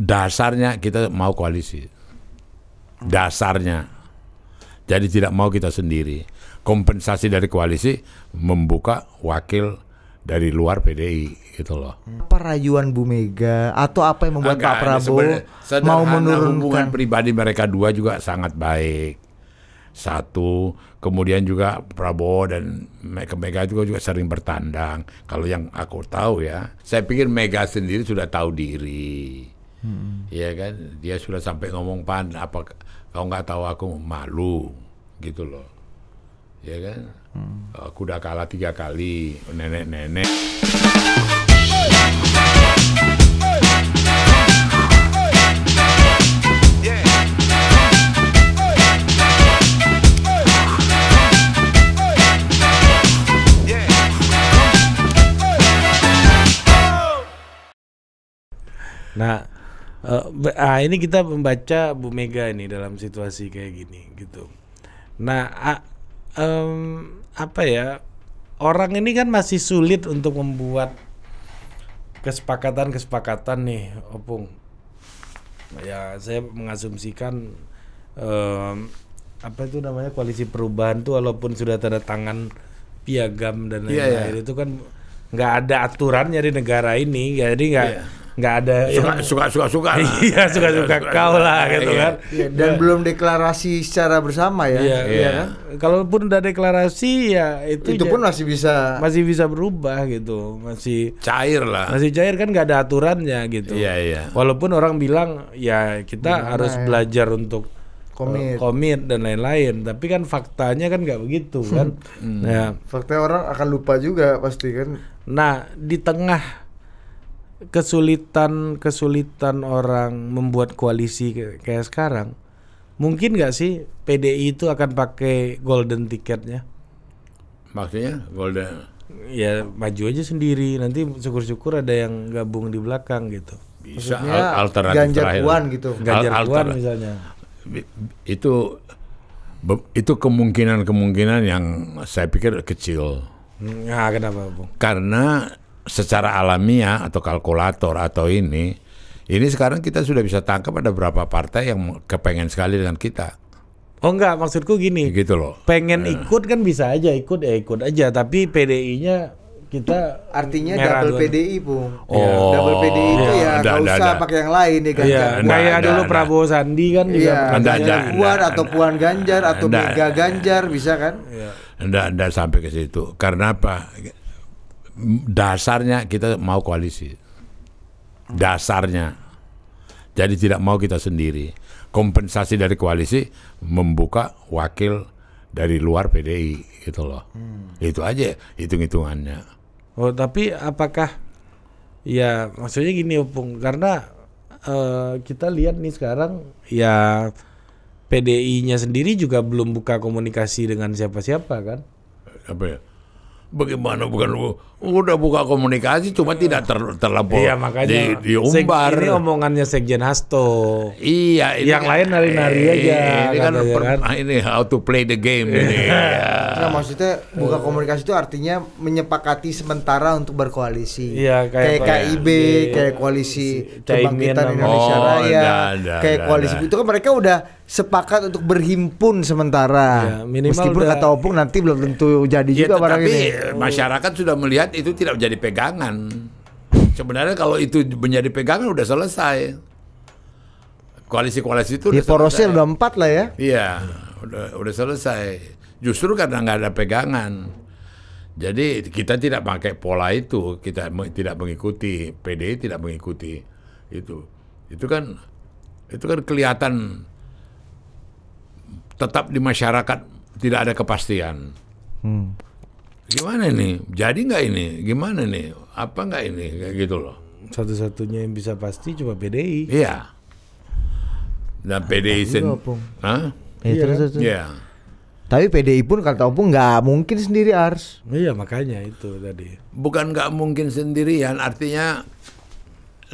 dasarnya kita mau koalisi. Dasarnya. Jadi tidak mau kita sendiri. Kompensasi dari koalisi membuka wakil dari luar PDI gitu loh. Apa rayuan Bu Mega atau apa yang membuat Agak, Pak Prabowo mau menurunkan hubungan pribadi mereka dua juga sangat baik. Satu, kemudian juga Prabowo dan Mega, Mega juga juga sering bertandang. Kalau yang aku tahu ya, saya pikir Mega sendiri sudah tahu diri hmm. ya kan dia sudah sampai ngomong pan apa kau nggak tahu aku malu gitu loh ya kan hmm. aku udah kalah tiga kali nenek-nenek Nah, uh, ah ini kita membaca Bu Mega ini dalam situasi kayak gini gitu. Nah, uh, um, apa ya? Orang ini kan masih sulit untuk membuat kesepakatan-kesepakatan nih, Opung. Oh, ya, saya mengasumsikan um, apa itu namanya koalisi perubahan tuh walaupun sudah tanda tangan piagam dan iya, lain-lain yeah, yeah. itu kan nggak ada aturan di negara ini jadi nggak yeah nggak ada suka, yang, suka suka suka iya suka suka kau lah gitu iya. kan iya. dan iya. belum deklarasi secara bersama ya iya, iya. iya. kan kalaupun udah deklarasi ya itu itu ya pun masih bisa masih bisa berubah gitu masih cair lah masih cair kan nggak ada aturannya gitu iya iya walaupun orang bilang ya kita Gimana harus ya? belajar untuk eh, komit, komit dan lain-lain. Tapi kan faktanya kan nggak begitu kan. Hmm. Nah, fakta orang akan lupa juga pasti kan. Nah, di tengah kesulitan kesulitan orang membuat koalisi kayak sekarang mungkin nggak sih PDI itu akan pakai golden tiketnya maksudnya golden ya maju aja sendiri nanti syukur-syukur ada yang gabung di belakang gitu bisa Maksudnya, alternatif ganjar terakhir. puan gitu ganjar Al puan misalnya itu itu kemungkinan kemungkinan yang saya pikir kecil nah kenapa bung karena secara alamiah atau kalkulator atau ini ini sekarang kita sudah bisa tangkap ada berapa partai yang kepengen sekali dengan kita. Oh enggak, maksudku gini. Gitu loh. Pengen eh. ikut kan bisa aja ikut ya ikut aja, tapi PDI-nya kita artinya double PDI pun. Oh. Ya, double PDI itu iya. ya enggak ya, usah pakai yang lain nih ya kan. Iya, kayak dulu nah, Prabowo Sandi kan juga. Iya, enggak, Puan atau Puan Ganjar atau Mega Ganjar bisa kan? Iya. Enggak, enggak sampai ke situ. Karena apa? dasarnya kita mau koalisi. Dasarnya. Jadi tidak mau kita sendiri. Kompensasi dari koalisi membuka wakil dari luar PDI gitu loh. Hmm. Itu aja hitung-hitungannya. Oh, tapi apakah ya maksudnya gini Opung karena uh, kita lihat nih sekarang ya PDI-nya sendiri juga belum buka komunikasi dengan siapa-siapa kan? Apa ya? Bagaimana bukan udah buka komunikasi cuma iya. tidak ter, terlampau iya, di, diumbar ini omongannya Sekjen Hasto iya ini yang kan, lain nari-nari eh, aja ini kan, per, kan ini how to play the game ini iya. ya. nah, maksudnya buka komunikasi itu artinya menyepakati sementara untuk berkoalisi iya, kayak, kayak ya? KIB iya, iya, kayak koalisi kebangkitan Indonesia oh, Raya dah, dah, kayak dah, koalisi dah. itu kan mereka udah sepakat untuk berhimpun sementara ya, minimal meskipun udah, kata opung nanti belum tentu jadi ya, juga barang ini masyarakat sudah melihat lihat itu tidak menjadi pegangan. Sebenarnya kalau itu menjadi pegangan udah selesai. Koalisi-koalisi itu di ya, porosnya udah empat lah ya. Iya, udah udah selesai. Justru karena nggak ada pegangan. Jadi kita tidak pakai pola itu, kita tidak mengikuti, PD, tidak mengikuti itu. Itu kan itu kan kelihatan tetap di masyarakat tidak ada kepastian. Hmm gimana nih jadi nggak ini gimana nih apa nggak ini kayak gitu loh satu-satunya yang bisa pasti cuma PDI iya dan PDI sendiri. Hah? Ya, iya tapi PDI pun kata Opung nggak mungkin sendiri Ars iya makanya itu tadi bukan nggak mungkin sendirian artinya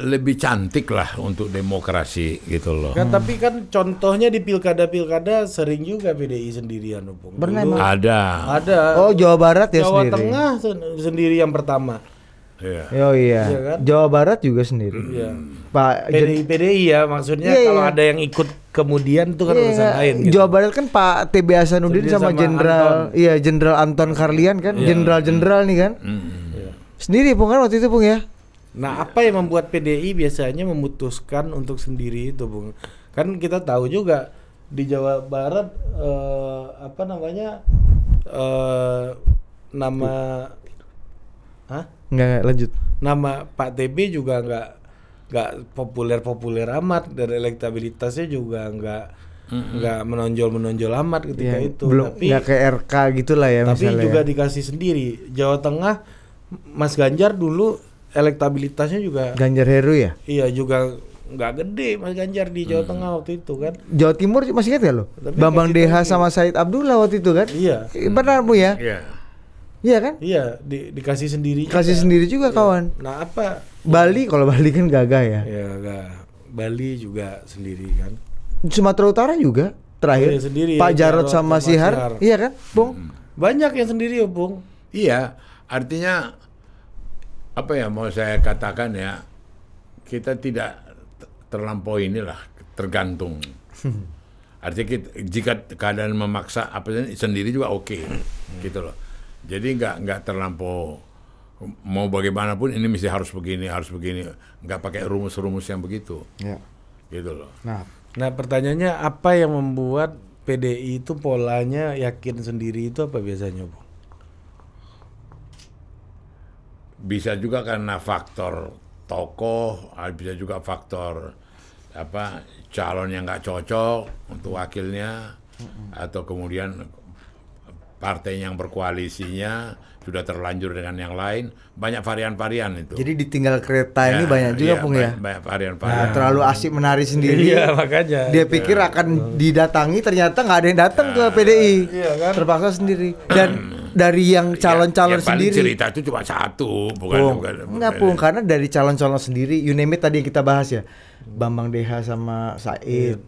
lebih cantik lah untuk demokrasi gitu loh. Kan tapi kan contohnya di pilkada-pilkada sering juga PDI sendirian Pernah Dulu, ada. Ada. Oh, Jawa Barat ya Jawa sendiri. Jawa Tengah sendiri yang pertama. Yeah. Oh iya. iya. kan? Jawa Barat juga sendiri. Mm. Pak PDI PDI ya maksudnya yeah, iya. kalau yeah. ada yang ikut kemudian itu kan yeah, urusan lain. Gitu. Jawa Barat kan Pak TB Hasanuddin sama Jenderal iya Jenderal Anton Karlian kan, jenderal-jenderal yeah. mm. nih kan. Mm. Sendiri Pung kan waktu itu Pung ya. Nah, apa yang membuat PDI biasanya memutuskan untuk sendiri itu, Bung? Kan kita tahu juga di Jawa Barat eh, apa namanya eh, nama Hah? Nggak lanjut. Nama Pak TB juga nggak nggak populer-populer amat dan elektabilitasnya juga nggak nggak menonjol-menonjol amat ketika ya, itu. Belum, tapi nggak ke RK gitulah ya. Tapi juga juga ya. dikasih sendiri. Jawa Tengah, Mas Ganjar dulu elektabilitasnya juga Ganjar Heru ya? Iya juga nggak gede Mas Ganjar di Jawa hmm. Tengah waktu itu kan. Jawa Timur masih ingat ya lo? Tapi Bambang DH sama Said Abdullah waktu itu kan? Iya. Benar eh, Bu ya? Iya. Iya kan? Iya, di, dikasih sendiri. Kasih sendiri juga iya. kawan. Nah, apa? Bali kalau Bali kan gagah ya. Iya, gagah. Bali juga sendiri kan. Sumatera Utara juga terakhir. Ya, sendiri. Pak ya, Jarot sama, sama Sihar. Sihar. Iya kan, Bung? Hmm. Banyak yang sendiri ya, Bung. Iya, artinya apa ya mau saya katakan ya kita tidak terlampau inilah tergantung. Artinya kita, jika keadaan memaksa apa sendiri juga oke okay, hmm. gitu loh. Jadi nggak nggak terlampau mau bagaimanapun ini mesti harus begini harus begini nggak pakai rumus-rumus yang begitu. Ya. Gitu loh. Nah, nah pertanyaannya apa yang membuat PDI itu polanya yakin sendiri itu apa biasanya, Bu? bisa juga karena faktor tokoh, ah, bisa juga faktor apa calon yang nggak cocok untuk wakilnya atau kemudian partai yang berkoalisinya sudah terlanjur dengan yang lain banyak varian-varian itu. Jadi ditinggal kereta ya, ini banyak juga iya, pung ya. Banyak varian-varian. Nah, terlalu asik menari sendiri. Iya makanya. Dia pikir ya. akan didatangi ternyata nggak ada yang datang ya, ke nah. PDI. Iya kan. Terpaksa sendiri. Dan dari yang ya, calon-calon ya, ya sendiri. cerita itu cuma satu, bukan Pung. Oh. bukan. Enggak, Pung, karena dari calon-calon sendiri, you name it tadi yang kita bahas ya. Bambang Deha sama Said. Yeah.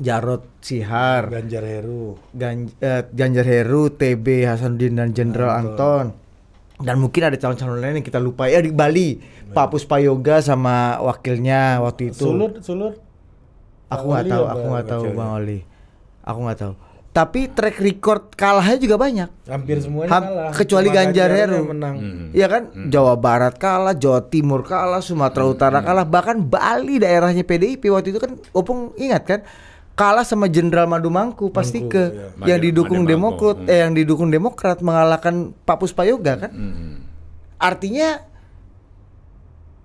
Jarot Sihar, Ganjar Heru, Gan, eh, Ganjar Heru, TB Hasanuddin dan Jenderal Anton. Anton. Dan mungkin ada calon-calon lain yang kita lupa ya eh, di Bali, Benar. Iya. Pak Puspayoga sama wakilnya waktu itu. Sulur, Sulur. Aku nggak tahu, aku nggak tahu Bang Oli. Aku nggak tahu tapi track record kalahnya juga banyak. Hampir hmm. semuanya Ham kalah. Kecuali Cuma Ganjar Heru. Menang. Hmm. Iya hmm. kan? Hmm. Jawa Barat kalah, Jawa Timur kalah, Sumatera hmm. Utara hmm. kalah, bahkan Bali daerahnya PDIP waktu itu kan Opung ingat kan? Kalah sama Jenderal Madumangku pasti ke ya. yang didukung Made Demokrat, hmm. eh yang didukung Demokrat mengalahkan Pak Puspayoga kan? Hmm. Artinya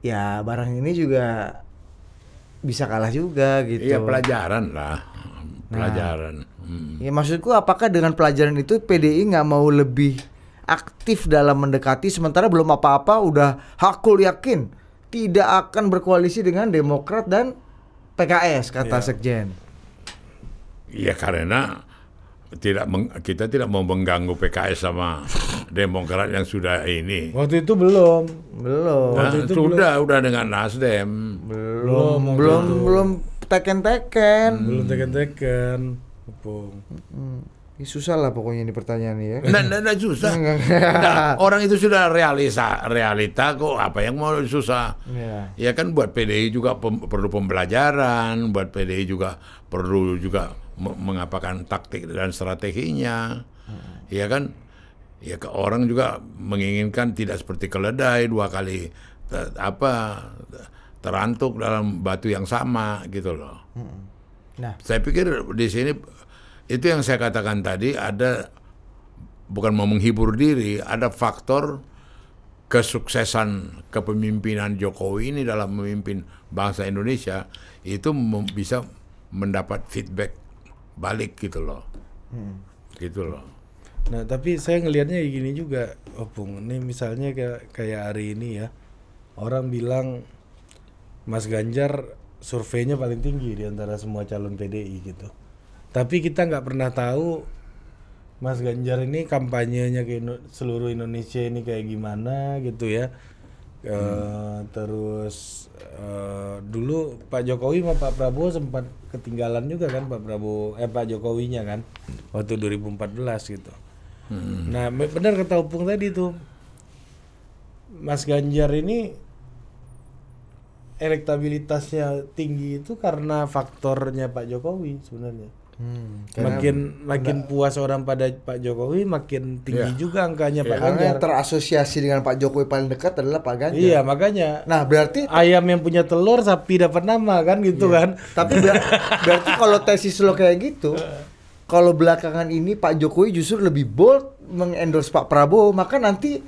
ya barang ini juga bisa kalah juga gitu. Iya pelajaran lah. Pelajaran. Nah Hmm. Ya maksudku apakah dengan pelajaran itu PDI nggak mau lebih aktif dalam mendekati sementara belum apa-apa udah hakul yakin tidak akan berkoalisi dengan Demokrat dan PKS kata ya. Sekjen. Iya karena tidak meng, kita tidak mau mengganggu PKS sama Demokrat yang sudah ini. Waktu itu belum, belum. Nah, Waktu itu sudah, belum. udah dengan Nasdem. Belum, belum, belum, teken-teken. Belum teken-teken. Hmm. Ini susah lah pokoknya ini pertanyaan ya. Nah, nah, nah susah. nah, orang itu sudah realisa, realita kok apa yang mau susah. Yeah. Ya kan buat PDI juga pem, perlu pembelajaran, buat PDI juga perlu juga mengapakan taktik dan strateginya. Hmm. Ya kan? Ya ke orang juga menginginkan tidak seperti keledai dua kali apa terantuk dalam batu yang sama gitu loh. Nah, saya pikir di sini itu yang saya katakan tadi ada bukan mau menghibur diri, ada faktor kesuksesan kepemimpinan Jokowi ini dalam memimpin bangsa Indonesia itu bisa mendapat feedback balik gitu loh, hmm. gitu loh. Nah tapi saya ngelihatnya gini juga, opung. Oh, ini misalnya kayak kayak hari ini ya, orang bilang Mas Ganjar surveinya paling tinggi di antara semua calon PDI gitu. Tapi kita nggak pernah tahu Mas Ganjar ini kampanyenya ke Indo seluruh Indonesia ini kayak gimana gitu ya. Eh, hmm. e, terus e, dulu Pak Jokowi sama Pak Prabowo sempat ketinggalan juga kan Pak Prabowo eh Pak Jokowinya kan waktu 2014 gitu. Hmm. Nah benar kata Upung tadi tuh Mas Ganjar ini elektabilitasnya tinggi itu karena faktornya Pak Jokowi sebenarnya. Hmm, makin makin enggak. puas orang pada Pak Jokowi makin tinggi ya. juga angkanya ya. Pak Ganjar. Karena yang terasosiasi dengan Pak Jokowi paling dekat adalah Pak Ganjar. Iya makanya. Nah berarti ayam yang punya telur sapi dapat nama kan gitu iya. kan. Tapi ber berarti kalau tesis lo kayak gitu, kalau belakangan ini Pak Jokowi justru lebih bold mengendorse Pak Prabowo maka nanti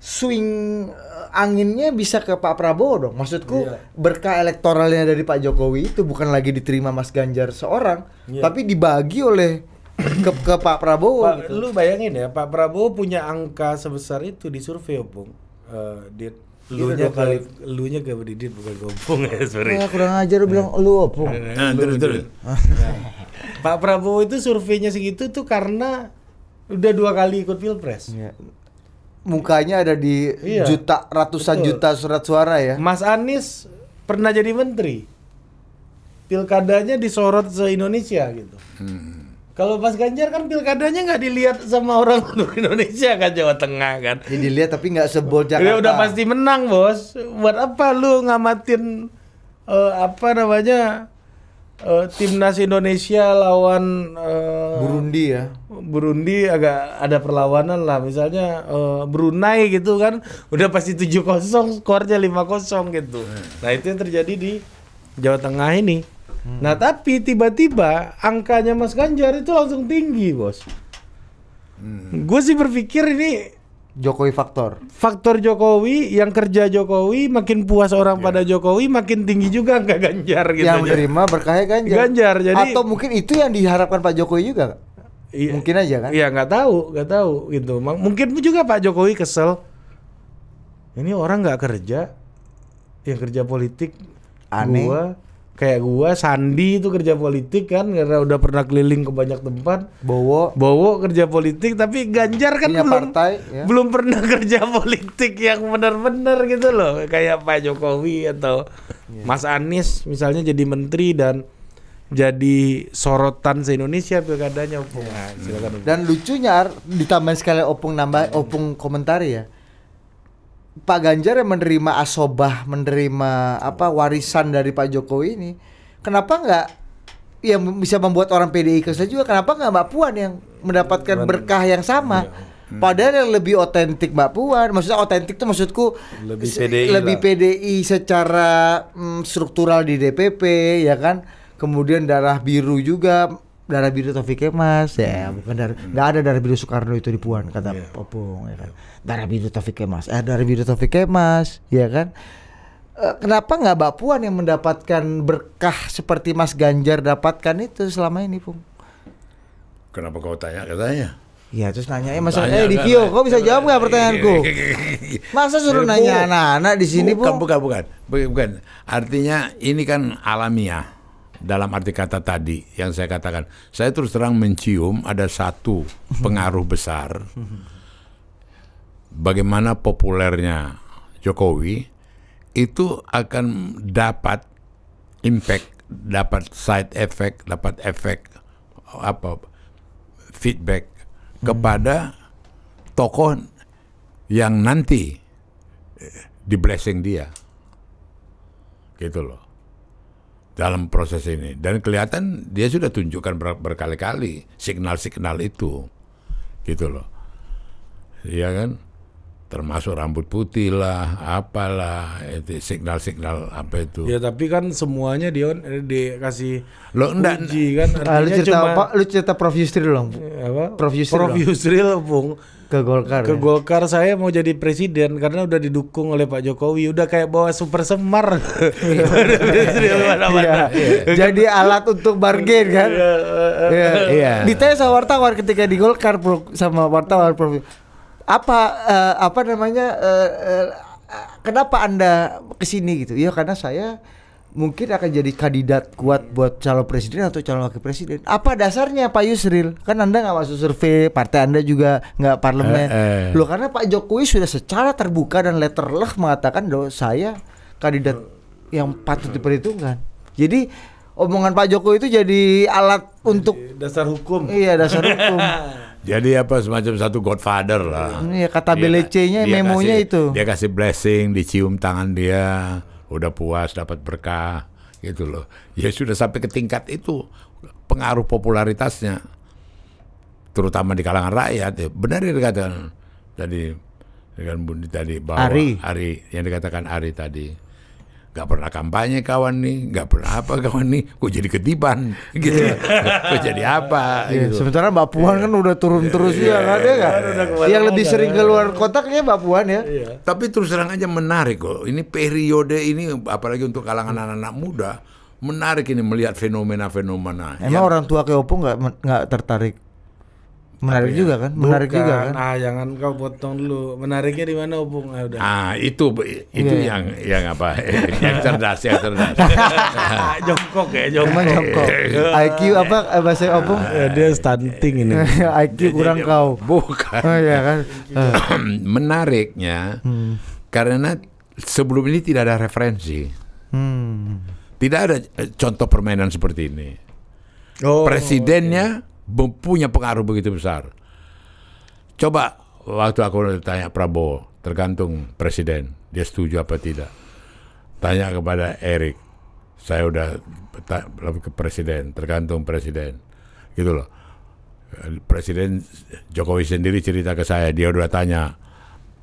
swing eh, anginnya bisa ke Pak Prabowo dong. Maksudku iya. berkah elektoralnya dari Pak Jokowi itu bukan lagi diterima Mas Ganjar seorang, iya. tapi dibagi oleh ke, ke Pak Prabowo. Pak, gitu. Lu bayangin ya, Pak Prabowo punya angka sebesar itu di survei, opung. Uh, dia... lu nya kali lu nya gak berdiri bukan gompong ya sorry nah, kurang ajar lu bilang lu opung eh, ah, gitu. nah, terus terus Pak Prabowo itu surveinya segitu tuh karena udah dua kali ikut pilpres yeah mukanya ada di iya, juta ratusan betul. juta surat suara ya. Mas Anies pernah jadi menteri. Pilkadanya disorot se-Indonesia gitu. Hmm. Kalau Mas Ganjar kan pilkadanya nggak dilihat sama orang untuk Indonesia kan Jawa Tengah kan. Ya dilihat tapi nggak sebol Jakarta. Ya udah pasti menang bos. Buat apa lu ngamatin uh, apa namanya uh, timnas Indonesia lawan uh, Burundi ya. Burundi agak ada perlawanan lah. Misalnya uh, Brunei gitu kan udah pasti 7-0 skornya 5-0 gitu. Hmm. Nah, itu yang terjadi di Jawa Tengah ini. Hmm. Nah, tapi tiba-tiba angkanya Mas Ganjar itu langsung tinggi, Bos. Hmm. Gue sih berpikir ini Jokowi faktor. Faktor Jokowi, yang kerja Jokowi, makin puas orang yeah. pada Jokowi, makin tinggi juga nggak Ganjar gitu. Yang menerima berkahnya Ganjar. Ganjar, jadi. Atau mungkin itu yang diharapkan Pak Jokowi juga. Iya, mungkin aja kan? Iya nggak tahu, nggak tahu gitu. Mungkin juga Pak Jokowi kesel. Ini orang nggak kerja, yang kerja politik. Aneh. Gua kayak gua Sandi itu kerja politik kan karena udah pernah keliling ke banyak tempat Bowo Bowo kerja politik tapi Ganjar kan Punya belum partai, ya. belum pernah kerja politik yang benar-benar gitu loh kayak Pak Jokowi atau yeah. Mas Anies misalnya jadi menteri dan jadi sorotan se Indonesia pilkadanya opung. Ya. Nah, dan lucunya ditambah sekali opung nambah opung komentari ya. Pak Ganjar yang menerima asobah, menerima apa warisan dari Pak Jokowi ini, kenapa nggak yang bisa membuat orang PDI kesel juga? Kenapa nggak Mbak Puan yang mendapatkan berkah yang sama? Iya, hmm. Padahal yang lebih otentik Mbak Puan, maksudnya otentik itu maksudku lebih PDI, lebih PDI secara mm, struktural di DPP, ya kan? Kemudian darah biru juga darah biru Taufik Kemas ya hmm. bukan darah nggak ada darah biru Soekarno itu di Puan kata yeah. Popung ya kan darah biru Taufik Kemas eh darah biru Taufik Kemas ya kan eh, kenapa nggak Mbak Puan yang mendapatkan berkah seperti Mas Ganjar dapatkan itu selama ini, Pung? Kenapa kau tanya Katanya? Iya, terus nanya, eh Mas, eh Vio, kau bisa jawab nggak pertanyaanku? Masa suruh eh, nanya anak-anak di sini, bukan, Pung? Bukan, bukan, bukan. Artinya ini kan alamiah dalam arti kata tadi yang saya katakan, saya terus terang mencium ada satu pengaruh besar bagaimana populernya Jokowi itu akan dapat impact, dapat side effect, dapat efek apa feedback kepada tokoh yang nanti di blessing dia. Gitu loh dalam proses ini dan kelihatan dia sudah tunjukkan ber berkali-kali signal-signal itu gitu loh iya kan termasuk rambut putih lah, apalah itu signal-signal apa itu. Ya tapi kan semuanya dia eh, dikasih lo enggak uji kan ah, artinya lu cerita cuma, apa? Lu cerita Prof Yusril dong. Apa? Prof Yusril. Prof Yusril, Bung. Ke Golkar. Ke ya? Golkar saya mau jadi presiden karena udah didukung oleh Pak Jokowi, udah kayak bawa super semar. Iya, iya. Jadi alat untuk bargain kan? Iya, eh, eh. iya. Ditanya sama wartawan ketika di Golkar sama wartawan Prof apa uh, apa namanya uh, uh, kenapa anda kesini gitu ya karena saya mungkin akan jadi kandidat kuat buat calon presiden atau calon wakil presiden. Apa dasarnya Pak Yusril? Kan Anda nggak masuk survei, partai Anda juga nggak parlemen. Eh, eh. Loh karena Pak Jokowi sudah secara terbuka dan letterlah mengatakan bahwa saya kandidat yang patut diperhitungkan. Jadi omongan Pak Jokowi itu jadi alat jadi untuk dasar hukum. Iya, dasar hukum. Jadi apa semacam satu godfather lah. Iya kata BLC-nya memonya kasih, itu. Dia kasih blessing, dicium tangan dia, udah puas dapat berkah gitu loh. Ya sudah sampai ke tingkat itu pengaruh popularitasnya terutama di kalangan rakyat ya benar yang dikatakan tadi dengan Budi tadi bahwa Ari. Ari yang dikatakan Ari tadi Gak pernah kampanye kawan nih, gak pernah apa kawan nih, kok jadi ketiban iya. gitu. Yeah. kok jadi apa yeah. gitu. Sementara Mbak Puan iya. kan udah turun iya, terus yeah. Kan, ya, kan dia kan. Yeah. Yang lebih sering keluar kota kayaknya Mbak Puan ya. Tapi terus terang aja menarik kok. Ini periode ini apalagi untuk kalangan hmm. anak-anak muda menarik ini melihat fenomena-fenomena. Emang orang tua Keopo nggak nggak tertarik menarik ya? juga kan menarik Bukan. juga kan ah jangan kau potong dulu menariknya di mana opung ah, udah ah itu itu yeah. Iya. yang yang apa yang cerdas yang cerdas jongkok ya jongkok jongkok IQ apa eh, bahasa opung ah, dia stunting ini IQ kurang jadi, kau bukan oh, ya kan menariknya hmm. karena sebelum ini tidak ada referensi hmm. tidak ada eh, contoh permainan seperti ini oh, presidennya okay iya. Mempunyai pengaruh begitu besar. Coba waktu aku tanya Prabowo, tergantung presiden, dia setuju apa tidak. Tanya kepada Erik, saya udah lebih ke presiden, tergantung presiden. Gitu loh. Presiden Jokowi sendiri cerita ke saya, dia udah tanya,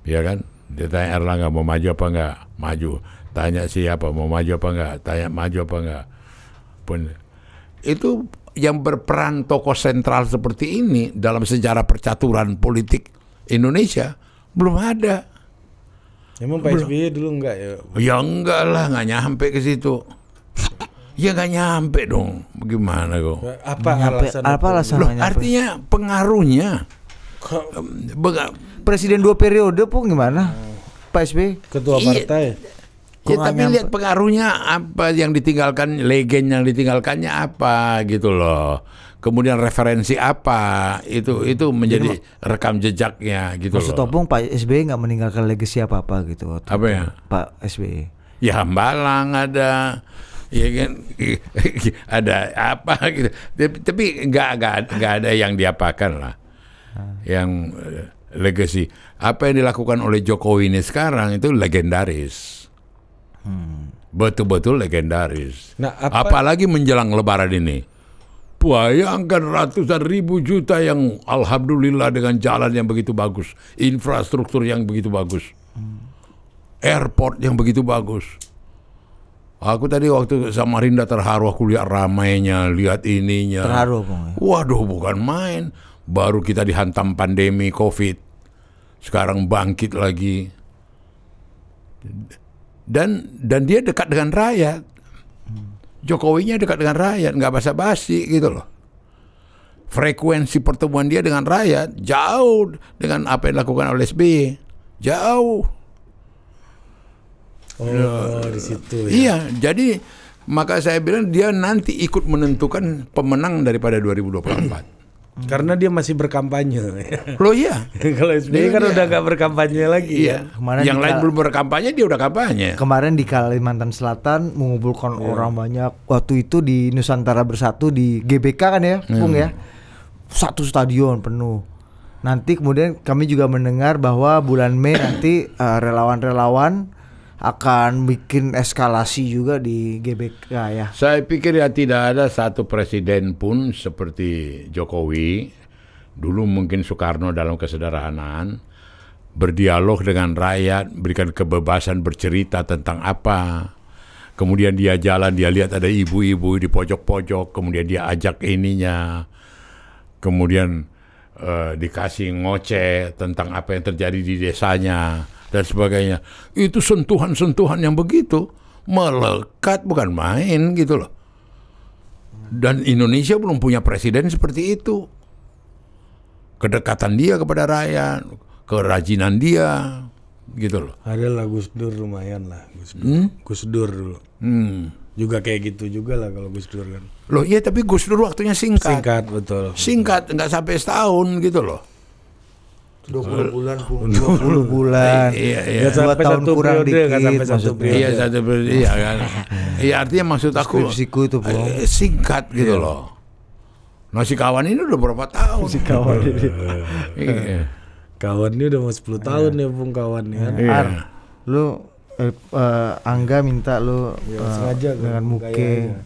ya kan? Dia tanya Erlangga mau maju apa enggak? Maju. Tanya siapa mau maju apa enggak? Tanya maju apa enggak? Pun itu yang berperan tokoh sentral seperti ini dalam sejarah percaturan politik Indonesia belum ada. Emang Pak SBY dulu enggak ya? Ya enggak lah, enggak nyampe ke situ. ya enggak nyampe dong. Bagaimana kok? Apa nyampe, alasan? Apa alasan? Loh, artinya pengaruhnya. Kok. Presiden dua periode pun gimana? Hmm. Pak SBY? Ketua iya. partai. Iya Ya, tapi lihat pengaruhnya apa yang ditinggalkan legend yang ditinggalkannya apa gitu loh. Kemudian referensi apa itu itu menjadi Jadi, rekam jejaknya gitu maksud loh. Maksud Pak SBY nggak meninggalkan legasi gitu apa apa gitu. apa ya? Pak SBY. Ya hambalang ada ya kan ada apa gitu tapi nggak nggak ada yang diapakan lah yang eh, legasi apa yang dilakukan oleh Jokowi ini sekarang itu legendaris Hmm. Betul-betul legendaris. Nah, apa... Apalagi menjelang Lebaran ini. Bayangkan ratusan ribu juta yang alhamdulillah dengan jalan yang begitu bagus, infrastruktur yang begitu bagus, hmm. airport yang begitu bagus. Aku tadi waktu sama Rinda terharu aku lihat ramainya, lihat ininya. Terharu, Bang. Ya? Waduh, bukan main. Baru kita dihantam pandemi Covid. Sekarang bangkit lagi dan dan dia dekat dengan rakyat. Jokowinya dekat dengan rakyat, nggak basa-basi gitu loh. Frekuensi pertemuan dia dengan rakyat jauh dengan apa yang dilakukan oleh SBY, jauh. Oh, ya. di situ ya. Iya, jadi maka saya bilang dia nanti ikut menentukan pemenang daripada 2024. Hmm. Karena dia masih berkampanye. Lo iya. Kalau SBY kan iya. udah gak berkampanye lagi. Iya. Ya. Kemarin yang lain belum berkampanye dia udah kampanye. Kemarin di Kalimantan Selatan mengumpulkan yeah. orang banyak. Waktu itu di Nusantara Bersatu di GBK kan ya, hmm. Iya. Pung ya. Satu stadion penuh. Nanti kemudian kami juga mendengar bahwa bulan Mei nanti eh, relawan-relawan uh, relawan -relawan akan bikin eskalasi juga di GBK ya. Saya pikir ya tidak ada satu presiden pun seperti Jokowi dulu mungkin Soekarno dalam kesederhanaan berdialog dengan rakyat, berikan kebebasan bercerita tentang apa. Kemudian dia jalan, dia lihat ada ibu-ibu di pojok-pojok, kemudian dia ajak ininya. Kemudian eh, dikasih ngoceh tentang apa yang terjadi di desanya dan sebagainya. Itu sentuhan-sentuhan yang begitu melekat bukan main gitu loh. Dan Indonesia belum punya presiden seperti itu. Kedekatan dia kepada rakyat, kerajinan dia gitu loh. Ada lah Gus Dur lumayan lah Gus Dur. Hmm? Gus Dur dulu. Hmm juga kayak gitu juga lah kalau Gus Dur kan. Loh iya tapi Gus Dur waktunya singkat. Singkat betul. Singkat nggak sampai setahun gitu loh. 20 eh, bulan, 20 bulan. Iya, iya. Gak sampai tahun satu kurang periode, dikit, gak sampai satu periode. Iya, satu periode. Iya kan. Hmm. Iya, artinya maksud aku skripsiku itu, Bro. Eh, singkat gitu iya. loh. Nah, si kawan ini udah berapa tahun? Si kawan ini. Iya. iya. Kawan ini udah mau 10 iya. tahun ya, Bung kawan ya. Iya. Ar, lu uh, Angga minta lo ya, uh, sengaja kan, dengan muke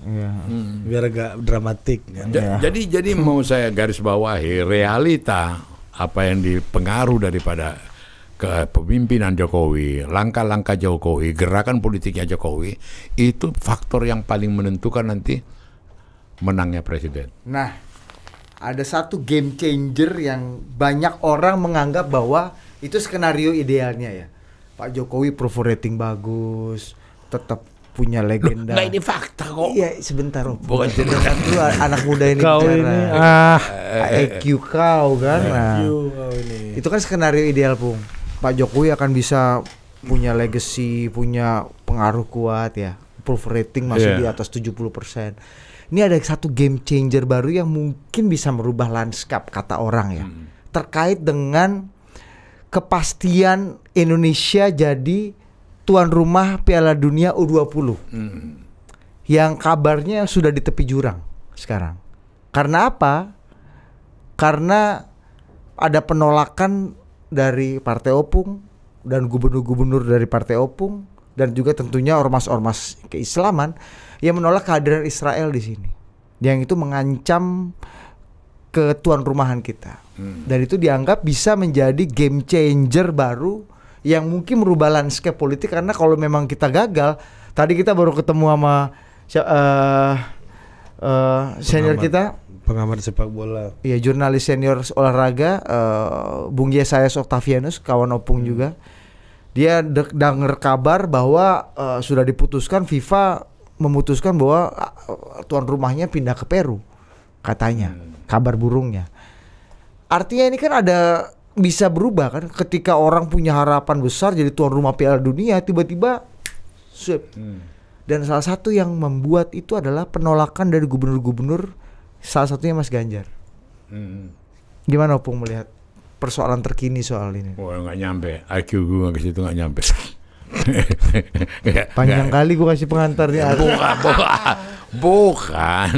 ya. hmm. biar agak dramatik kan? ja, ya. jadi jadi mau saya garis bawahi realita apa yang dipengaruhi daripada kepemimpinan Jokowi, langkah-langkah Jokowi, gerakan politiknya Jokowi itu faktor yang paling menentukan nanti menangnya presiden. Nah, ada satu game changer yang banyak orang menganggap bahwa itu skenario idealnya ya. Pak Jokowi approval rating bagus, tetap punya legenda. Loh, gak ini fakta kok. Iya sebentar Oh, Bukan cerita lu anak muda ini kau bicara. ini eh, ah IQ eh, eh, kau kan. Nah, kau ini. Itu kan skenario ideal pung. Pak Jokowi akan bisa punya legacy, punya pengaruh kuat ya. Approval rating masih yeah. di atas 70 persen. Ini ada satu game changer baru yang mungkin bisa merubah lanskap kata orang ya. Hmm. Terkait dengan kepastian Indonesia jadi tuan rumah Piala Dunia U20 hmm. yang kabarnya sudah di tepi jurang sekarang. Karena apa? Karena ada penolakan dari Partai Opung dan gubernur-gubernur dari Partai Opung dan juga tentunya ormas-ormas keislaman yang menolak kehadiran Israel di sini. Yang itu mengancam ketuan rumahan kita. Hmm. Dan itu dianggap bisa menjadi game changer baru yang mungkin merubah landscape politik karena kalau memang kita gagal, tadi kita baru ketemu sama uh, uh, senior pengamat, kita pengamat sepak bola. Iya, jurnalis senior olahraga uh, Bung Yesayas Octavianus, kawan opung hmm. juga. Dia dengar kabar bahwa uh, sudah diputuskan FIFA memutuskan bahwa tuan rumahnya pindah ke Peru katanya, hmm. kabar burungnya. Artinya ini kan ada bisa berubah kan ketika orang punya harapan besar jadi tuan rumah Piala Dunia tiba-tiba Hmm. Dan salah satu yang membuat itu adalah penolakan dari gubernur-gubernur salah satunya Mas Ganjar. Hmm. Gimana Opung melihat persoalan terkini soal ini? Wah, nggak nyampe. IQ gue ke situ nggak nyampe. Panjang kali gue kasih pengantar nih. Bukan, bukan, bukan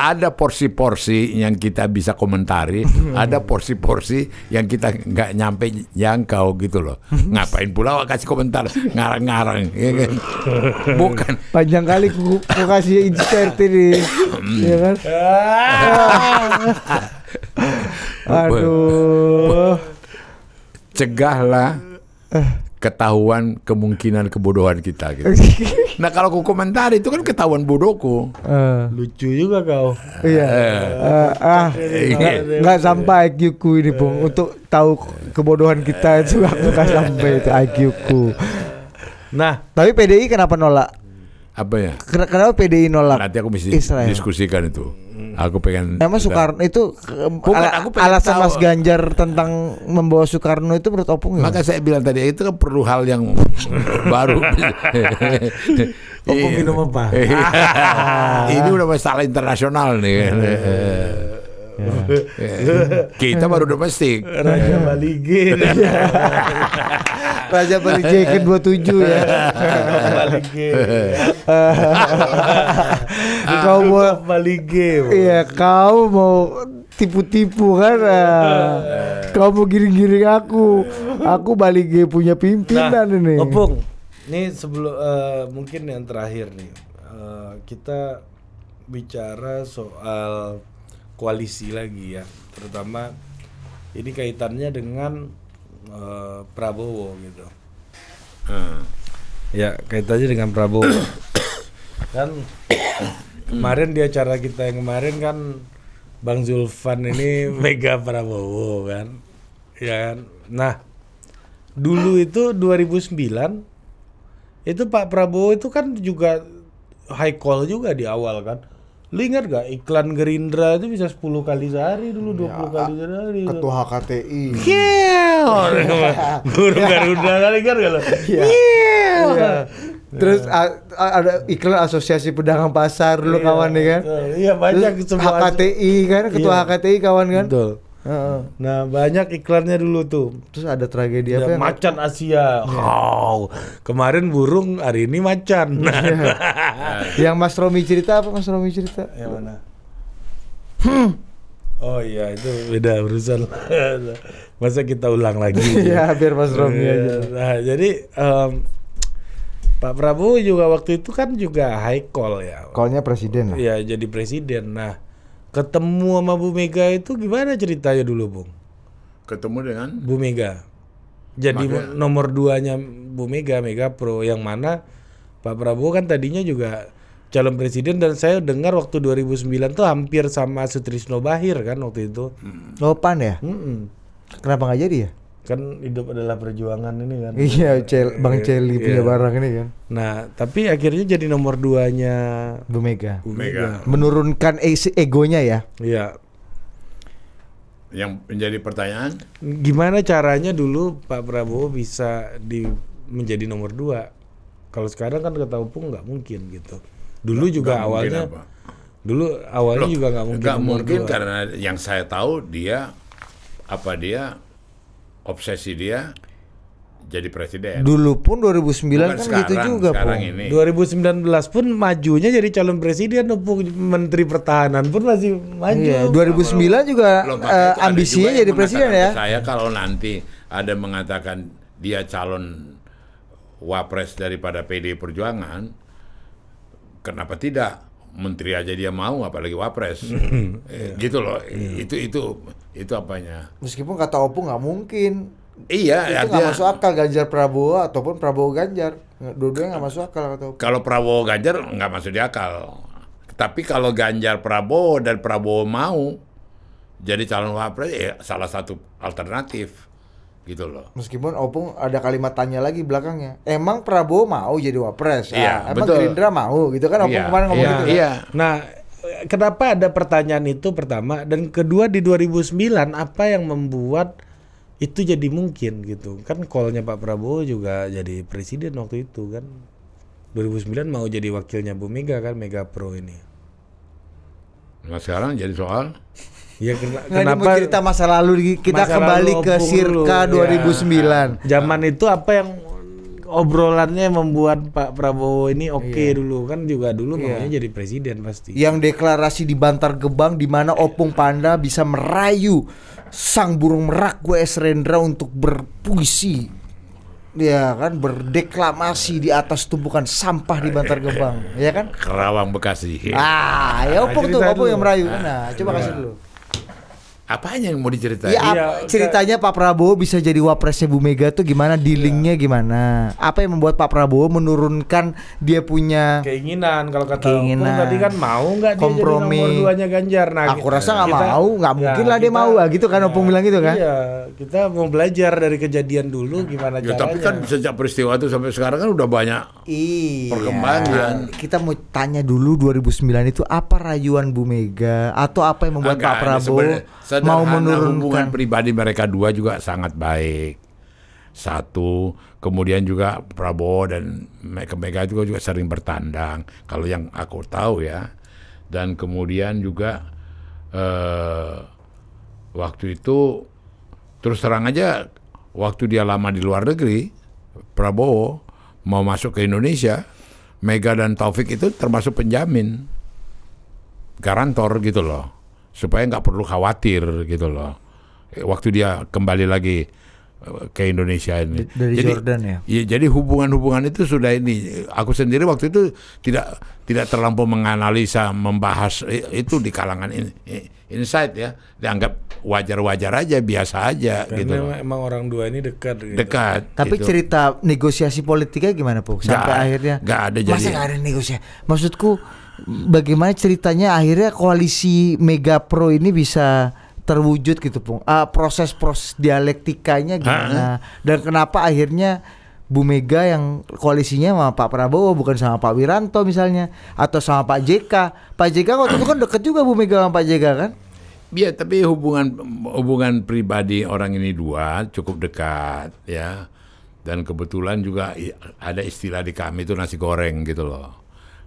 ada porsi-porsi yang kita bisa komentari, hmm. ada porsi-porsi yang kita nggak nyampe jangkau gitu loh. Hmm. Ngapain pula wak kasih komentar ngarang-ngarang? Ya kan? Hmm. Bukan. Panjang kali ku, ku kasih insert ini, ya kan? Aduh. Cegahlah eh ketahuan kemungkinan kebodohan kita gitu. nah kalau aku komentar itu kan ketahuan bodohku. Uh. Lucu juga kau. Iya. Eh. Eh, ah, iya. nggak sampai IQ ini bung. Untuk tahu kebodohan kita itu aku nggak sampai itu IQku. Nah, tapi PDI kenapa nolak? Apa ya? Kenapa PDI nolak? Nanti aku mesti Israel. diskusikan itu. Aku pengen. Emang Soekarno itu Bukan, ala, aku alasan tahu. Mas Ganjar tentang membawa Soekarno itu menurut Opung ya? Maka saya bilang tadi itu kan perlu hal yang baru. Opung minum apa? Iya. Ini udah masalah internasional nih. Eh, eh, eh. Iya. Iya. Kita baru domestik. Raja iya. Baligin. Raja Bali ke 27 ya. Baligin. kau mau Baligin. Iya, kau mau tipu-tipu kan kau mau giring-giring aku aku balik punya pimpinan nah, ini opung ini sebelum uh, mungkin yang terakhir nih uh, kita bicara soal koalisi lagi ya terutama ini kaitannya dengan uh, Prabowo gitu hmm. ya kaitannya dengan Prabowo kan kemarin di acara kita yang kemarin kan Bang Zulfan ini mega Prabowo kan ya kan nah dulu itu 2009 itu Pak Prabowo itu kan juga high call juga di awal kan Lu ingat gak iklan Gerindra itu bisa 10 kali sehari dulu, 20 ya, kali sehari. Ketua HKTI. Kiel! Ya. Guru ya. Garuda kali ingat gak lo? Iya. Ya. Terus ada iklan asosiasi pedagang pasar dulu iya, kawan nih kan? Iya banyak semua. HKTI kan, ketua iya. HKTI kawan kan? Betul nah banyak iklannya dulu tuh. Terus ada tragedi ya, apa? Yang... Macan Asia. Iya. Wow. Kemarin burung, hari ini macan. Yeah. yang Mas Romi cerita apa Mas Romi cerita? Yang mana? Hmm. Oh iya itu beda urusan. Masa kita ulang lagi? ya biar Mas Romi aja. Eh, nah jadi um, Pak Prabowo juga waktu itu kan juga high call ya. Callnya presiden lah. Iya jadi presiden. Nah Ketemu sama Bu Mega itu gimana ceritanya dulu, Bung? Ketemu dengan Bu Mega. Jadi Maka... nomor duanya Bu Mega, Mega Pro yang mana Pak Prabowo kan tadinya juga calon presiden dan saya dengar waktu 2009 tuh hampir sama Sutrisno Bahir kan waktu itu. Hmm. Lopan ya? Mm -mm. Kenapa nggak jadi ya? kan hidup adalah perjuangan ini kan iya, iya Cel bang iya, Celi iya. punya barang ini kan nah tapi akhirnya jadi nomor duanya Bu Mega Bu Mega menurunkan egonya ya iya yang menjadi pertanyaan gimana caranya dulu Pak Prabowo bisa di menjadi nomor dua kalau sekarang kan kata Opung nggak mungkin gitu dulu gak, juga gak awalnya apa? dulu awalnya Loh, juga nggak mungkin nggak mungkin dua. karena yang saya tahu dia apa dia obsesi dia jadi presiden. Dulu pun 2009 Bukan kan gitu sekarang, gitu juga, sekarang Ini. 2019 pun majunya jadi calon presiden, Menteri Pertahanan pun masih maju. Iya, 2009 nah, juga uh, ambisinya juga jadi presiden ya. Saya kalau nanti ada mengatakan dia calon wapres daripada PD Perjuangan, kenapa tidak? menteri aja dia mau apalagi wapres yeah. gitu loh yeah. itu itu itu apanya meskipun kata opung nggak mungkin iya itu ya, nggak masuk akal Ganjar Prabowo ataupun Prabowo Ganjar dua-duanya nggak masuk akal kata opung. kalau Prabowo Ganjar nggak masuk di akal tapi kalau Ganjar Prabowo dan Prabowo mau jadi calon wapres ya salah satu alternatif gitu loh. Meskipun Opung ada kalimat tanya lagi belakangnya. Emang Prabowo mau jadi wapres? Ah, iya, ah, emang betul. Gerindra mau gitu kan Opung iya, kemarin ngomong iya, gitu. Kan? Iya. Nah, kenapa ada pertanyaan itu pertama dan kedua di 2009 apa yang membuat itu jadi mungkin gitu. Kan callnya Pak Prabowo juga jadi presiden waktu itu kan. 2009 mau jadi wakilnya Bu Mega kan Mega Pro ini. Nah sekarang jadi soal Ya kena, kenapa cerita masa lalu kita masa kembali lalu, ke sirka 2009. Ya. Zaman itu apa yang obrolannya membuat Pak Prabowo ini oke okay iya. dulu kan juga dulu iya. makanya jadi presiden pasti. Yang deklarasi di Bantar Gebang di mana Opung Panda bisa merayu sang burung merak gue Rendra untuk berpuisi. Ya kan berdeklamasi di atas tumpukan sampah di Bantar Gebang, ya kan? Kerawang Bekasi. Ah, ya Opung nah, tuh Opung yang merayu. Nah, nah coba kasih iya. dulu. Apanya yang mau diceritain? Ya, ya ceritanya Pak Prabowo bisa jadi wapresnya Bu Mega tuh gimana? Iya. Dealingnya ya. gimana? Apa yang membuat Pak Prabowo menurunkan dia punya keinginan? Kalau kata keinginan. tadi kan mau nggak dia kompromi. jadi nomor duanya Ganjar? Nah, aku kita, rasa nggak mau, nggak mungkin ya, lah dia kita, mau, ah, gitu kan? Ya, Opung bilang gitu kan? Iya, kita mau belajar dari kejadian dulu gimana ya, caranya. Tapi kan sejak peristiwa itu sampai sekarang kan udah banyak iya. perkembangan. Kita mau tanya dulu 2009 itu apa rayuan Bu Mega atau apa yang membuat Agak, Pak Prabowo? mau menurunkan hubungan pribadi mereka dua juga sangat baik. Satu, kemudian juga Prabowo dan Mega juga juga sering bertandang. Kalau yang aku tahu ya. Dan kemudian juga eh, waktu itu terus terang aja waktu dia lama di luar negeri Prabowo mau masuk ke Indonesia Mega dan Taufik itu termasuk penjamin garantor gitu loh supaya nggak perlu khawatir gitu loh. Eh, waktu dia kembali lagi eh, ke Indonesia ini. Dari jadi, Jordan ya. ya jadi hubungan-hubungan itu sudah ini. Aku sendiri waktu itu tidak tidak terlampau menganalisa membahas eh, itu di kalangan ini insight ya. Dianggap wajar-wajar aja, biasa aja Karena gitu. Emang, emang orang dua ini dekat gitu. Dekat. Tapi gitu. cerita negosiasi politiknya gimana, Puk? Sampai gak, akhirnya nggak ada jadi. Masa ada negosiasi? Maksudku bagaimana ceritanya akhirnya koalisi Mega Pro ini bisa terwujud gitu Pung. Uh, proses-proses dialektikanya gimana? Dan kenapa akhirnya Bu Mega yang koalisinya sama Pak Prabowo bukan sama Pak Wiranto misalnya atau sama Pak JK. Pak JK waktu itu kan deket juga Bu Mega sama Pak JK kan? Iya, tapi hubungan hubungan pribadi orang ini dua cukup dekat ya. Dan kebetulan juga ada istilah di kami itu nasi goreng gitu loh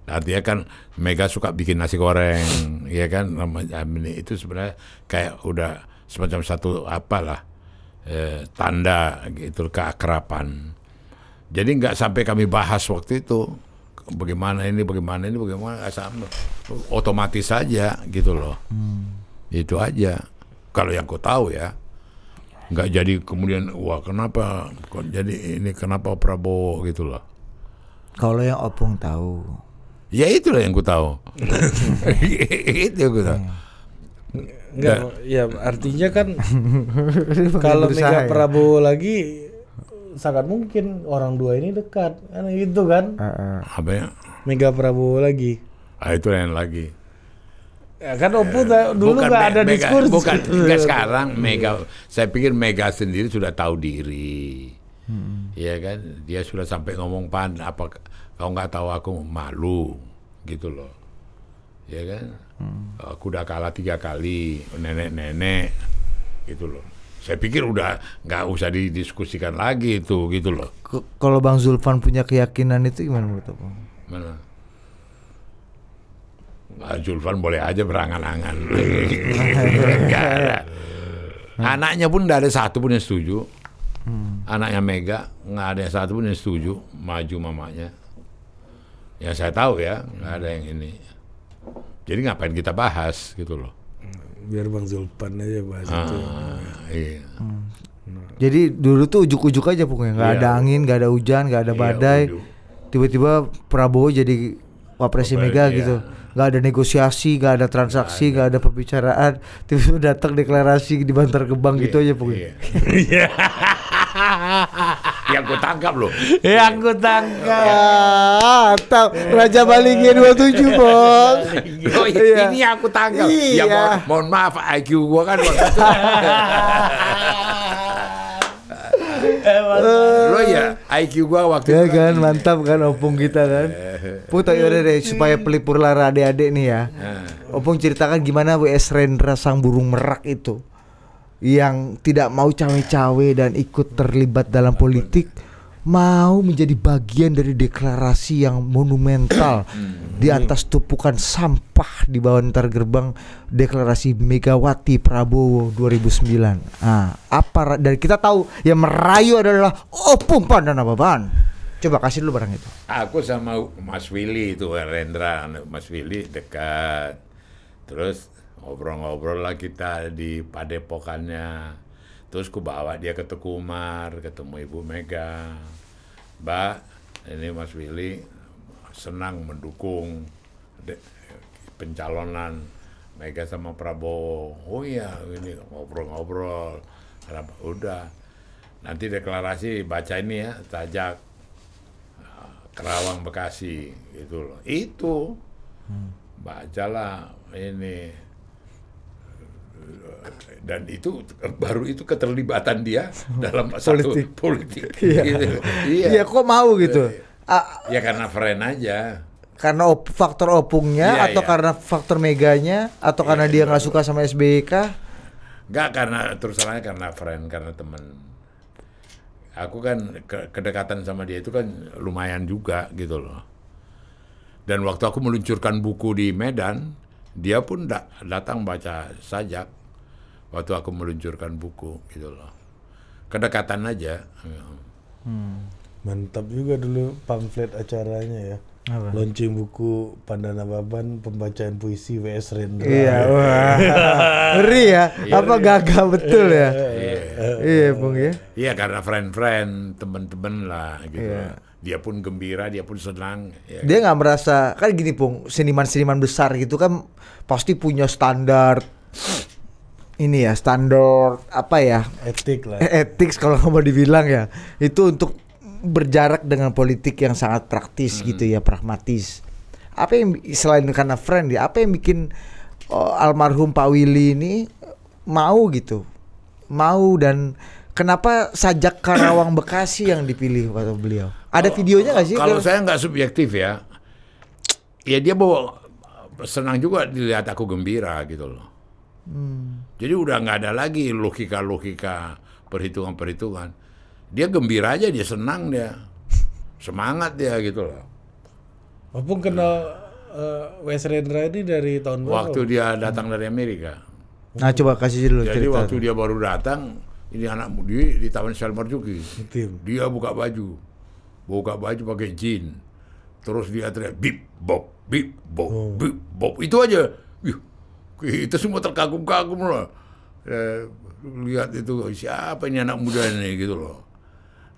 artinya kan Mega suka bikin nasi goreng ya kan namanya itu sebenarnya kayak udah semacam satu apalah eh, tanda gitu keakrapan jadi nggak sampai kami bahas waktu itu bagaimana ini bagaimana ini bagaimana nggak sama otomatis saja gitu loh hmm. itu aja kalau yang ku tahu ya nggak jadi kemudian wah kenapa kok jadi ini kenapa Prabowo gitu loh kalau yang opung tahu Ya itulah yang ku tahu. itu yang ku tahu. Enggak, ya artinya kan kalau Mega ya. Prabowo lagi sangat mungkin orang dua ini dekat kan gitu kan ah, ah. apa ya Mega Prabowo lagi ah itu yang lagi ya, kan Oppo eh, dulu nggak ada mega, diskurs bukan enggak sekarang Mega iya. saya pikir Mega sendiri sudah tahu diri hmm. ya kan dia sudah sampai ngomong pan apa kalau nggak tahu aku malu gitu loh, ya kan? Hmm. Aku udah kalah tiga kali nenek-nenek gitu loh. Saya pikir udah nggak usah didiskusikan lagi itu gitu loh. kalau Bang Zulfan punya keyakinan itu gimana menurut kamu? Mana? Bang Zulfan boleh aja berangan-angan. Anaknya pun tidak ada satu pun yang setuju. Anaknya Mega nggak ada satu pun yang setuju hmm. maju mamanya. Ya saya tahu ya nggak ada yang ini jadi ngapain kita bahas gitu loh biar bang Zulpan aja bahas ah, itu iya. hmm. hmm. jadi dulu tuh ujuk-ujuk aja pokoknya nggak iya. ada angin nggak ada hujan nggak ada iya, badai tiba-tiba Prabowo jadi wapres Mega iya. gitu nggak ada negosiasi nggak ada transaksi nggak ada. ada pembicaraan tiba-tiba datang deklarasi di Bantar Gebang gitu iya, gitu aja pokoknya iya. yang ku tangkap loh. Yang ku tangkap. Tahu Raja Bali G27, Bos. oh, iya. Iya. ini yang aku tangkap. Iya. Ya mohon, maaf IQ gua kan waktu itu. Lo ya IQ gua waktu ya itu kan, kan mantap kan opung kita kan. Put ayo ya deh supaya pelipur lara adik-adik nih ya. Nah. Opung ceritakan gimana WS Rendra sang burung merak itu yang tidak mau cawe-cawe dan ikut terlibat dalam politik mau menjadi bagian dari deklarasi yang monumental hmm. di atas tumpukan sampah di bawah antar gerbang deklarasi Megawati Prabowo 2009. Nah, apa dari kita tahu yang merayu adalah opung apa ban? Coba kasih dulu barang itu. Aku sama Mas Willy itu Rendra, Mas Willy dekat. Terus ngobrol-ngobrol lah kita di padepokannya terus ku bawa dia ke Tekumar ketemu Ibu Mega Mbak ini Mas Willy senang mendukung pencalonan Mega sama Prabowo oh iya ini ngobrol-ngobrol udah nanti deklarasi baca ini ya tajak Kerawang Bekasi gitu loh itu hmm. bacalah ini dan itu baru itu keterlibatan dia dalam politik. satu politik. Iya. Gitu. iya. Iya kok mau gitu. Iya, iya. Ah. Ya karena friend aja. Karena op faktor opungnya iya, atau iya. karena faktor meganya atau iya, karena dia iya. nggak suka sama SBK? Nggak karena terus terang karena friend karena teman. Aku kan ke kedekatan sama dia itu kan lumayan juga gitu loh. Dan waktu aku meluncurkan buku di Medan, dia pun da datang baca sajak waktu aku meluncurkan buku gitu loh kedekatan aja hmm. mantap juga dulu pamflet acaranya ya apa? launching buku Pandana Baban pembacaan puisi WS Rendra. Iya, iya. wah. Ngeri ya. Iya. Apa gagal betul ya? Iya. Iya, Bung ya. Iya, karena friend-friend, teman-teman lah gitu. Iya dia pun gembira, dia pun senang. Ya. Dia kan? nggak merasa kan gini pung seniman-seniman besar gitu kan pasti punya standar ini ya standar apa ya etik lah e-, etik kalau mau dibilang ya itu untuk berjarak dengan politik yang sangat praktis -hmm. gitu ya pragmatis apa yang selain karena friend ya apa yang bikin oh, almarhum Pak Willy ini mau gitu mau dan Kenapa sajak Karawang Bekasi yang dipilih waktu beliau? Ada kalo, videonya nggak sih? Kalau saya nggak subjektif ya, ya dia bawa senang juga dilihat aku gembira gitu loh. Hmm. Jadi udah nggak ada lagi logika-logika perhitungan-perhitungan. Dia gembira aja, dia senang dia, semangat dia gitu loh. Walaupun kenal uh, Wes Rendra ini dari tahun waktu berapa? Waktu dia datang dari Amerika. Nah coba kasih dulu. Jadi cerita. waktu dia baru datang ini anak di di Taman Syal Marjuki. Dia buka baju. Buka baju pakai jin. Terus dia teriak bip bop bip bop oh. bip bop itu aja. Yuh, kita semua terkagum-kagum loh. Eh, lihat itu siapa ini anak muda ini gitu loh.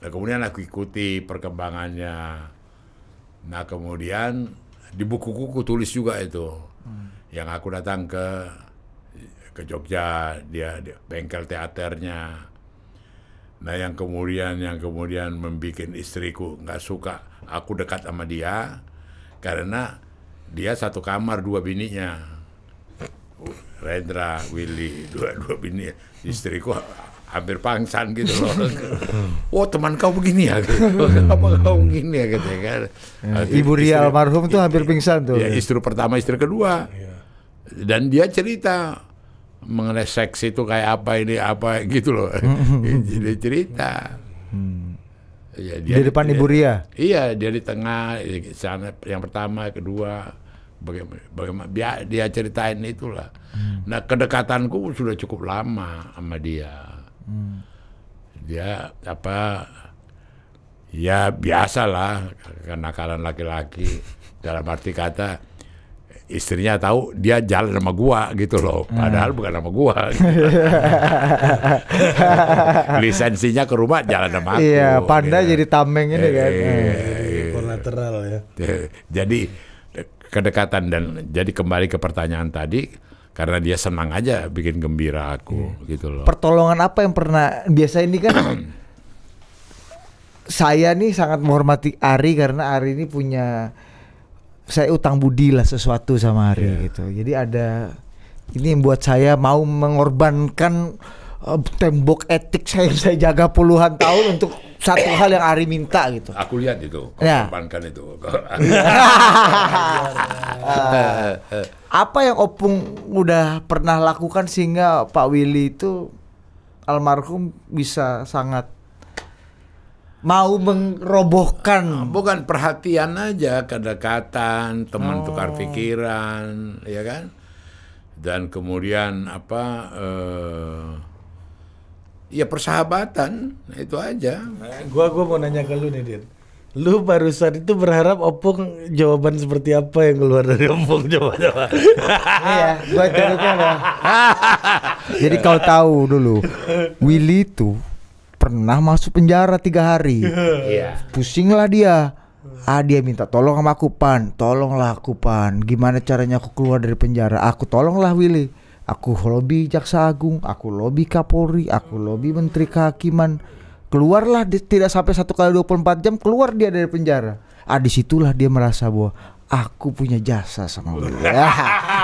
Nah, kemudian aku ikuti perkembangannya. Nah, kemudian di buku-buku tulis juga itu. Hmm. Yang aku datang ke ke Jogja dia, dia bengkel teaternya nah yang kemudian yang kemudian membuat istriku nggak suka aku dekat sama dia karena dia satu kamar dua bininya Rendra, Willy, dua-dua bini istriku hampir pangsan gitu loh. oh teman kau begini ya, apa kau begini ya gitu ya kan. Ya, ibu Ria almarhum tuh hampir pingsan tuh. Ya istri pertama, istri kedua. Iya. Dan dia cerita mengenai seks itu kayak apa ini apa gitu loh mm-hmm. jadi cerita hmm. ya, dia, di depan ibu Ria iya dia di tengah ya, sana yang pertama kedua bagaimana, bagaimana dia, dia ceritain itulah hmm. nah kedekatanku sudah cukup lama sama dia hmm. dia apa ya biasalah kenakalan laki-laki dalam arti kata istrinya tahu dia jalan sama gua gitu loh hmm. padahal hmm. bukan sama gua gitu. lisensinya ke rumah jalan sama aku iya panda gitu. jadi tameng ini kan e, e, kolateral ya jadi kedekatan dan jadi kembali ke pertanyaan tadi karena dia senang aja bikin gembira aku hmm. gitu loh pertolongan apa yang pernah biasa ini kan saya nih sangat menghormati Ari karena Ari ini punya saya utang budi lah sesuatu sama Ari yeah. gitu. Jadi ada ini yang buat saya mau mengorbankan uh, tembok etik saya yang saya jaga puluhan tahun untuk satu hal yang Ari minta gitu. Aku lihat itu, mengorbankan ya. yeah. itu. apa yang Opung udah pernah lakukan sehingga Pak Willy itu almarhum bisa sangat mau mengrobohkan ah, bukan perhatian aja kedekatan teman oh. tukar pikiran ya kan dan kemudian apa eh, ya persahabatan itu aja eh, gua gua mau nanya ke lu nih Din lu barusan itu berharap opung jawaban seperti apa yang keluar dari opung coba coba iya gua jadi kau tahu dulu Willy tuh pernah masuk penjara tiga hari. Yeah. Pusinglah dia. Ah dia minta tolong sama aku Pan, tolonglah aku Pan. Gimana caranya aku keluar dari penjara? Aku tolonglah Willy. Aku lobby jaksa agung, aku lobby Kapolri, aku lobby Menteri Kehakiman. Keluarlah dia, tidak sampai satu kali 24 jam keluar dia dari penjara. Ah disitulah dia merasa bahwa aku punya jasa sama lu. ya,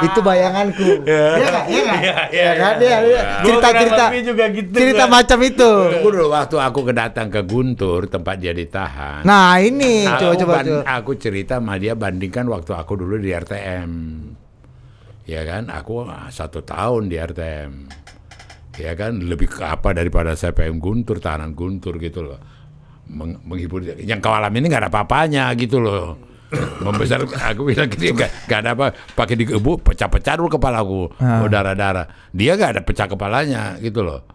itu bayanganku. Ya. Iya enggak? Iya enggak? Iya, iya, iya kan? Iya, Cerita-cerita iya. juga gitu. Cerita kan? macam itu. Dulu waktu aku kedatang ke Guntur tempat dia ditahan. Nah, ini nah, coba coba, coba. Aku cerita sama dia bandingkan waktu aku dulu di RTM. Ya kan? Aku ah, satu tahun di RTM. Ya kan? Lebih ke apa daripada saya PM Guntur, tahanan Guntur gitu loh. Meng menghibur yang kawalam ini nggak ada apa-apanya gitu loh membesar aku bilang dia gak, ada apa pakai digebuk pecah-pecah dulu kepala aku ah. darah-darah dia gak ada pecah kepalanya gitu loh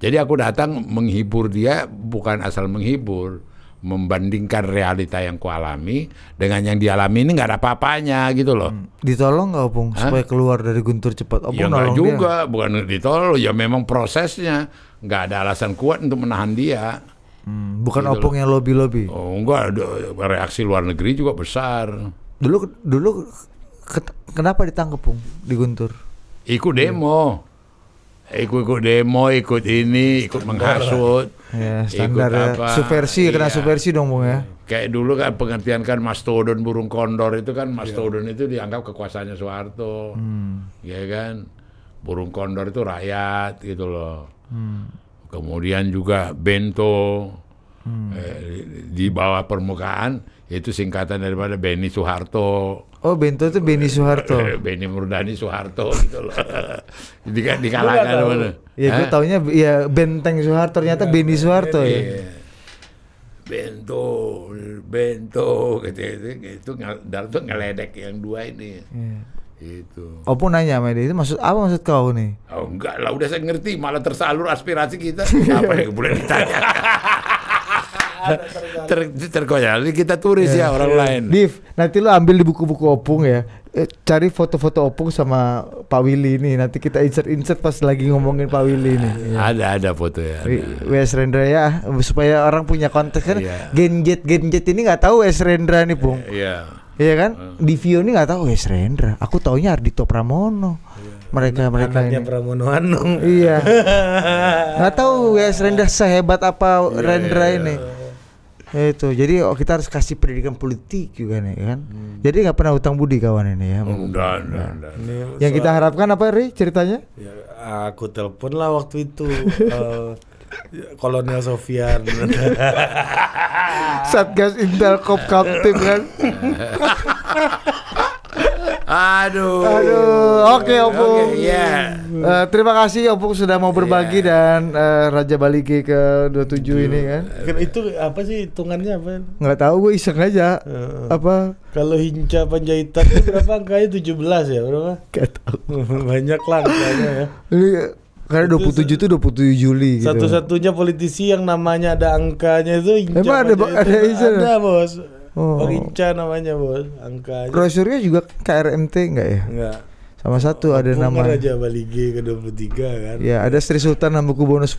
jadi aku datang menghibur dia bukan asal menghibur membandingkan realita yang kualami dengan yang dialami ini nggak ada apa-apanya gitu loh. Hmm. Ditolong nggak opung Hah? supaya keluar dari guntur cepat? Opung ya nggak juga, dia. bukan ditolong. Ya memang prosesnya nggak ada alasan kuat untuk menahan dia. Hmm, bukan gitu opung yang lobby lobby. Oh enggak, ada reaksi luar negeri juga besar. Dulu dulu kenapa ditangkep pung di Ikut iya. demo. Ikut-ikut demo, ikut ini, ikut menghasut. Iya, ya, standar ikut apa. Subversi, iya. kena subversi dong Bung ya. Kayak dulu kan pengertian kan Mas Todon burung kondor itu kan Mas iya. itu dianggap kekuasaannya Soeharto. Hmm. Ya kan? Burung kondor itu rakyat gitu loh. Hmm kemudian juga bento hmm. eh, di bawah permukaan itu singkatan daripada Beni Soeharto. Oh Bento itu Beni eh, Soeharto. Eh, Beni Murdani Soeharto gitu loh. di, di kalangan mana? Ya gue taunya ya Benteng Soeharto ternyata ya, Beni Soeharto ya. ya. Bento, Bento gitu, gitu, gitu, itu ngeledek yang dua ini. Ya. Itu. Oh pun nanya sama itu maksud apa maksud kau nih? Oh enggak lah, udah saya ngerti, malah tersalur aspirasi kita. Iya. apa yang boleh ditanya? ter, tergoyah. Ter kita turis yeah. ya iya. orang yeah. lain. Div, nanti lu ambil di buku-buku opung ya. Eh, cari foto-foto opung sama Pak Willy ini. Nanti kita insert-insert pas lagi ngomongin Pak Willy ini. Yeah. Ada ada foto ya. Ada. Rendra ya supaya orang punya konteks kan. Yeah. Genjet genjet ini nggak tahu WS Rendra nih, Pung. Yeah. Iya kan? Hmm. Di Vio ini nggak tahu guys eh, Rendra. Aku taunya Ardito Pramono. Iya. Mereka Anak mereka Anaknya ini. Pramono Anung. Iya. nggak tahu guys ya, Rendra sehebat apa yeah, Rendra yeah. ini. Yeah. Ya, itu. Jadi oh, kita harus kasih pendidikan politik juga nih ya kan. Hmm. Jadi nggak pernah utang budi kawan ini ya. Enggak, oh, enggak, enggak, nah. enggak. Yang kita harapkan apa Ri ceritanya? Ya, aku telepon lah waktu itu. uh, Ya, Kolonel Sofian. Satgas Intelkop Kapten kan. Aduh. Aduh. Oke, okay, Opung. Okay, iya. yeah. uh, terima kasih Opung sudah mau berbagi yeah. dan uh, Raja Baliki ke 27 tujuh ini kan? kan. Itu apa sih hitungannya apa? Enggak tahu gue iseng aja. Uh, apa? Kalau hinca panjaitan itu berapa angkanya 17 ya, berapa? Enggak tahu. Banyak lah angkanya ya. Karena 27 itu 27 Juli gitu. Satu-satunya politisi yang namanya ada angkanya itu Inca. Emang ada itu ada, Inca? Ada, ada, Bos. Oh. Bang Inca namanya, Bos. Angkanya. Brosurnya juga KRMT enggak ya? Enggak. Sama satu oh, ada nama. Raja Bali G ke 23 kan. Ya, ada Sri Sultan sama buku 10. Nah,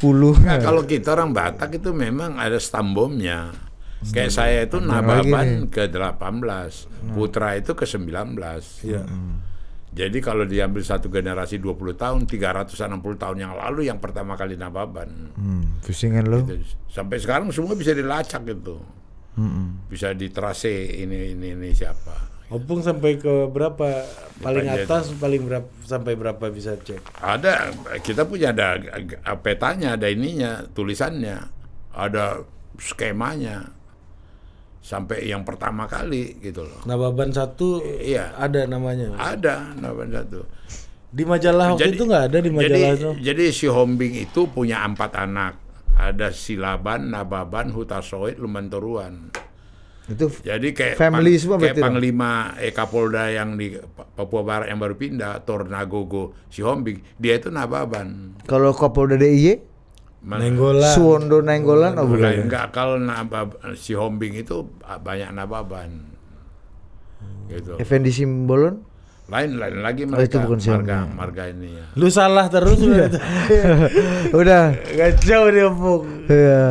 kan? kalau kita orang Batak itu memang ada stambomnya. Stamp. Kayak saya itu Nababan ke-18, nah. Hmm. Putra itu ke-19. Iya. Hmm. Jadi kalau diambil satu generasi 20 tahun, 360 tahun yang lalu yang pertama kali nababan. Hmm, fishing lo. Gitu. Sampai sekarang semua bisa dilacak gitu. Hmm. Bisa ditrace ini ini ini siapa. Opung sampai ke berapa paling atas paling berapa sampai berapa bisa cek? Ada kita punya ada petanya, ada ininya, tulisannya, ada skemanya sampai yang pertama kali gitu loh. Nababan satu e, iya. ada namanya. Ada Nababan satu. Di majalah waktu itu nggak ada di majalah jadi, itu. Jadi si Hombing itu punya empat anak. Ada Silaban, Nababan, Hutasoid, Lumantoruan. Itu jadi kayak family pang, semua kayak panglima eh Kapolda yang di Papua Barat yang baru pindah Tornagogo si Hombing dia itu Nababan. Kalau Kapolda DIY Nenggolan. Suwondo Nenggolan oh, bukan? Enggak, kalau nabab, si Hombing itu ah, banyak nababan. Gitu. Effendi Simbolon? Lain lain lagi oh, mereka oh, itu bukan marga, marga ini ya. Lu salah terus iya. udah. udah. Kacau dia, Bung. Iya.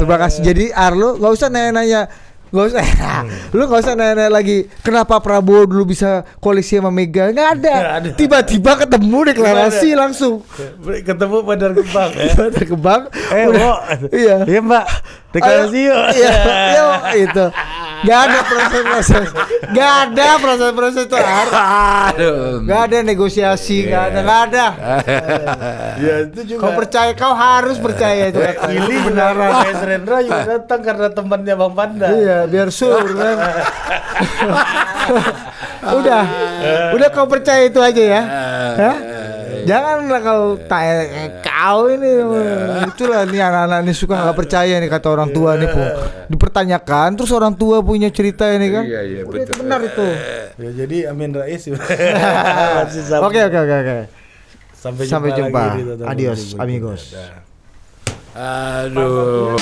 Terima kasih. Jadi Arlo gak usah nanya-nanya Gak usah, hmm. lu gak usah nanya lagi. Kenapa Prabowo dulu bisa koalisi sama Mega? Nggak ada. Tiba-tiba ketemu deklarasi langsung. Ketemu Bandar Kebang ya. Bandar Kebang. Eh, Udah, Iya. Iya mbak. Deklarasi yuk. Iya, iya itu. Gak ada proses-proses. Gak ada proses-proses itu. Aduh. Gak ada negosiasi, yeah. gak ada, iya. gak ada. ya itu juga. Kau percaya, kau harus percaya itu. Iya. Ini benar. Mas Rendra juga datang karena temannya Bang Panda. Iya, biar sur. Kan. udah, udah kau percaya itu aja ya. Iya. Hah? Janganlah kau iya. tanya eh, eh, kau ini. Iya. Itulah nih anak-anak ini suka nggak iya. percaya nih kata orang tua nih po. Dipertanyakan terus orang tua punya cerita ini kan. Iya betul. benar itu. Ya jadi Amin Rais. Oke oke oke oke. Sampai jumpa. Adios amigos. Aduh.